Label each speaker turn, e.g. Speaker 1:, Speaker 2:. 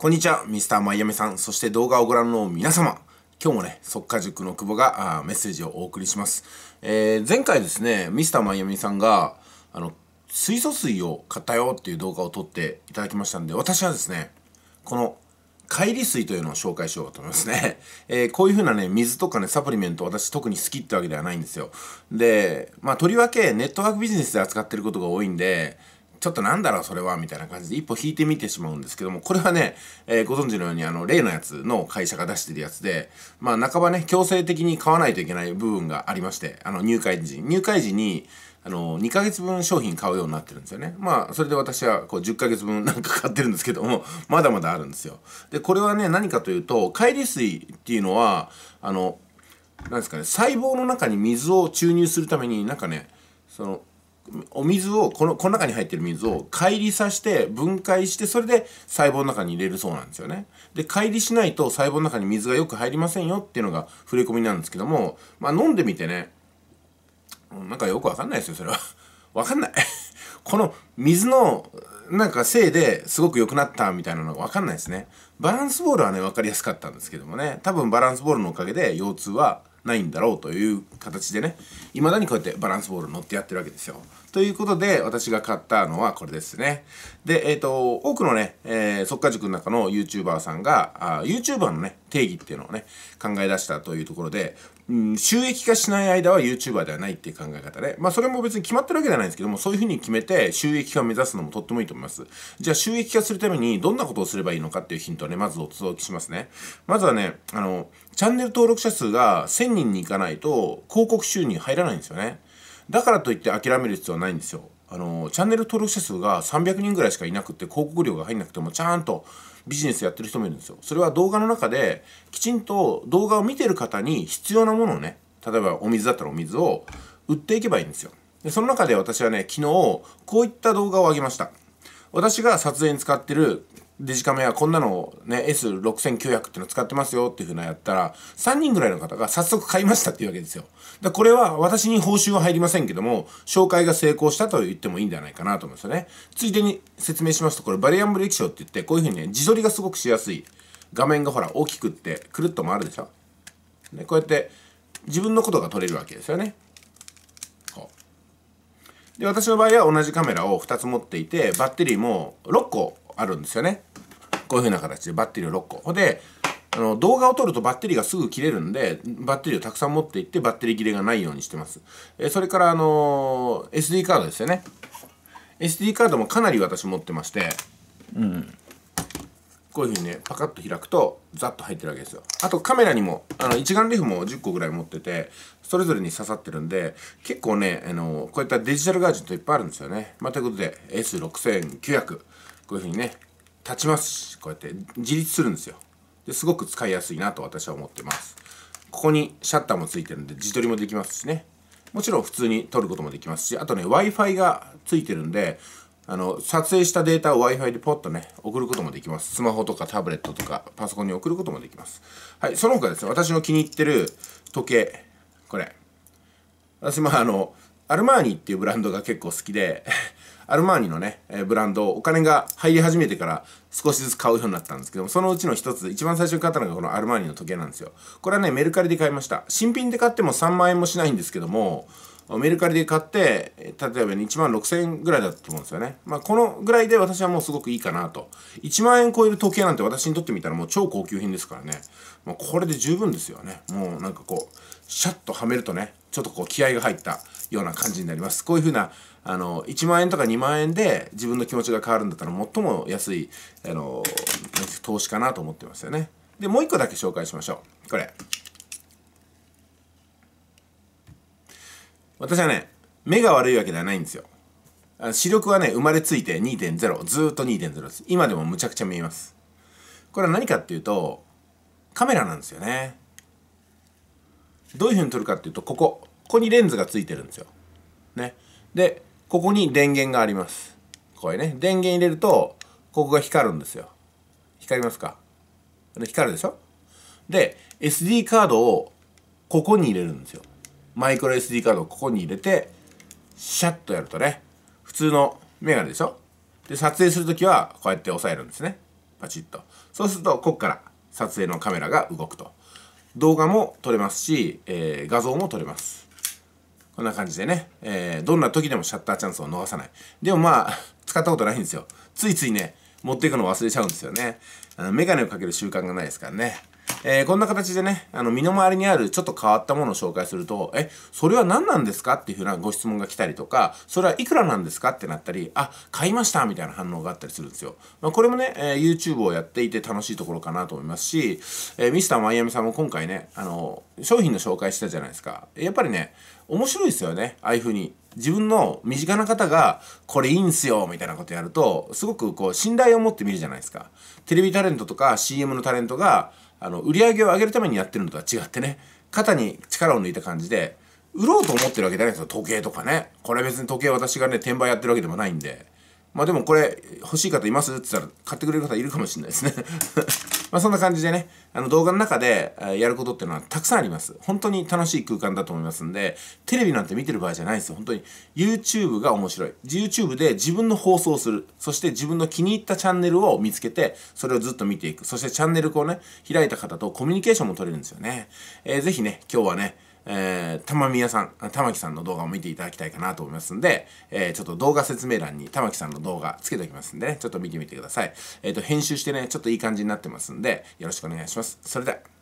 Speaker 1: こんにちは、ミスターマイアミさん、そして動画をご覧の皆様。今日もね、速稼塾の久保があメッセージをお送りします。えー、前回ですね、ミスターマイアミさんが、あの、水素水を買ったよっていう動画を撮っていただきましたんで、私はですね、この、帰離水というのを紹介しようと思いますね。えー、こういう風なね、水とかね、サプリメント、私特に好きってわけではないんですよ。で、まあ、とりわけネットワークビジネスで扱ってることが多いんで、ちょっとなんだろうそれはみたいな感じで一歩引いてみてしまうんですけどもこれはね、えー、ご存知のようにあの例のやつの会社が出してるやつでまあ半ばね強制的に買わないといけない部分がありましてあの入会時入会時にあの2ヶ月分商品買うようになってるんですよねまあそれで私はこう10ヶ月分なんか買ってるんですけどもまだまだあるんですよでこれはね何かというと解離水っていうのはあのなんですかね細胞の中に水を注入するためになんかねそのお水をこのこの中に入ってる水を乖離させて分解してそれで細胞の中に入れるそうなんですよね。で乖離しないと細胞の中に水がよく入りませんよっていうのが触れ込みなんですけどもまあ飲んでみてねなんかよくわかんないですよそれは。わかんない この水のなんかせいですごく良くなったみたいなのがわかんないですね。バランスボールはね分かりやすかったんですけどもね多分バランスボールのおかげで腰痛はないんだろうという形でね未まだにこうやってバランスボール乗ってやってるわけですよ。ということで私が買ったのはこれですね。で、えっ、ー、と多くのね、えー、速稼塾の中の YouTuber さんがあ YouTuber のね定義っていうのをね考え出したというところでうん、収益化しない間は YouTuber ではないっていう考え方で、まあそれも別に決まってるわけじゃないんですけども、そういうふうに決めて収益化を目指すのもとってもいいと思います。じゃあ収益化するためにどんなことをすればいいのかっていうヒントをね、まずお届けしますね。まずはね、あの、チャンネル登録者数が1000人にいかないと広告収入入らないんですよね。だからといって諦める必要はないんですよ。あのチャンネル登録者数が300人ぐらいしかいなくて広告料が入んなくてもちゃんとビジネスやってる人もいるんですよそれは動画の中できちんと動画を見てる方に必要なものをね例えばお水だったらお水を売っていけばいいんですよでその中で私はね昨日こういった動画を上げました私が撮影に使ってるデジカメはこんなのをね S6900 っていうの使ってますよっていうふうなやったら3人ぐらいの方が早速買いましたっていうわけですよだこれは私に報酬は入りませんけども紹介が成功したと言ってもいいんじゃないかなと思うんですよねついでに説明しますとこれバリアンブレーキって言ってこういうふうにね自撮りがすごくしやすい画面がほら大きくってくるっと回るでしょね、こうやって自分のことが撮れるわけですよねで私の場合は同じカメラを2つ持っていてバッテリーも6個あるんですよねこういうふうな形でバッテリーを6個。で、あの動画を撮るとバッテリーがすぐ切れるんで、バッテリーをたくさん持っていってバッテリー切れがないようにしてます。えそれから、あのー、SD カードですよね。SD カードもかなり私持ってまして、うん。こういうふうにね、パカッと開くと、ザッと入ってるわけですよ。あとカメラにも、あの、一眼レフも10個ぐらい持ってて、それぞれに刺さってるんで、結構ね、あの、こういったデジタルガージェットいっぱいあるんですよね。まあ、ということで、S6900、こういうふうにね、立ちますしこうやって自立するんですよですごく使いやすいなと私は思ってますここにシャッターもついてるんで自撮りもできますしねもちろん普通に撮ることもできますしあとね w i f i がついてるんであの撮影したデータを w i f i でポッとね送ることもできますスマホとかタブレットとかパソコンに送ることもできますはいその他ですね私の気に入ってる時計これ私まああのアルマーニっていうブランドが結構好きでアルマーニのね、えー、ブランド、お金が入り始めてから少しずつ買うようになったんですけども、そのうちの一つ、一番最初に買ったのがこのアルマーニの時計なんですよ。これはね、メルカリで買いました。新品で買っても3万円もしないんですけども、メルカリで買って、例えば1万6000円ぐらいだったと思うんですよね。まあ、このぐらいで私はもうすごくいいかなと。1万円超える時計なんて私にとってみたらもう超高級品ですからね。まあ、これで十分ですよね。もうなんかこう、シャッとはめるとね、ちょっとこう気合が入ったような感じになります。こういううなあの1万円とか2万円で自分の気持ちが変わるんだったら最も安いあの投資かなと思ってますよね。でもう一個だけ紹介しましょう。これ。私はね目が悪いわけではないんですよ。視力はね生まれついて2.0ずっと2.0です。今でもむちゃくちゃ見えます。これは何かっていうとカメラなんですよね。どういうふうに撮るかっていうとここここにレンズがついてるんですよ。ね、でここに電源があります。これね電源入れるとここが光るんですよ。光りますか光るでしょで SD カードをここに入れるんですよ。マイクロ SD カードをここに入れてシャッとやるとね普通のメガネでしょで撮影する時はこうやって押さえるんですねパチッとそうするとこっから撮影のカメラが動くと動画も撮れますし、えー、画像も撮れます。こんな感じでね、えー、どんな時でもシャッターチャンスを逃さない。でもまあ、使ったことないんですよ。ついついね、持っていくの忘れちゃうんですよね。あのメガネをかける習慣がないですからね。えー、こんな形でね、あの、身の回りにあるちょっと変わったものを紹介すると、え、それは何なんですかっていうふうなご質問が来たりとか、それはいくらなんですかってなったり、あ、買いましたみたいな反応があったりするんですよ。まあ、これもね、えー、YouTube をやっていて楽しいところかなと思いますし、えー、ミスターマイアミさんも今回ね、あの、商品の紹介したじゃないですか。やっぱりね、面白いですよね、ああいう風に。自分の身近な方が、これいいんすよ、みたいなことやると、すごくこう、信頼を持って見るじゃないですか。テレビタレントとか CM のタレントが、あの売り上げを上げるためにやってるのとは違ってね肩に力を抜いた感じで売ろうと思ってるわけじゃないですよ時計とかねこれ別に時計私がね転売やってるわけでもないんでまあでもこれ欲しい方いますって言ったら買ってくれる方いるかもしれないですねまあ、そんな感じでね、あの動画の中でやることっていうのはたくさんあります。本当に楽しい空間だと思いますんで、テレビなんて見てる場合じゃないですよ。本当に YouTube が面白い。YouTube で自分の放送をする。そして自分の気に入ったチャンネルを見つけて、それをずっと見ていく。そしてチャンネルをね、開いた方とコミュニケーションも取れるんですよね。えー、ぜひね、今日はね、えー、玉宮さん、玉木さんの動画を見ていただきたいかなと思いますんで、えー、ちょっと動画説明欄に玉木さんの動画つけておきますんでね、ちょっと見てみてください。えっ、ー、と、編集してね、ちょっといい感じになってますんで、よろしくお願いします。それでは。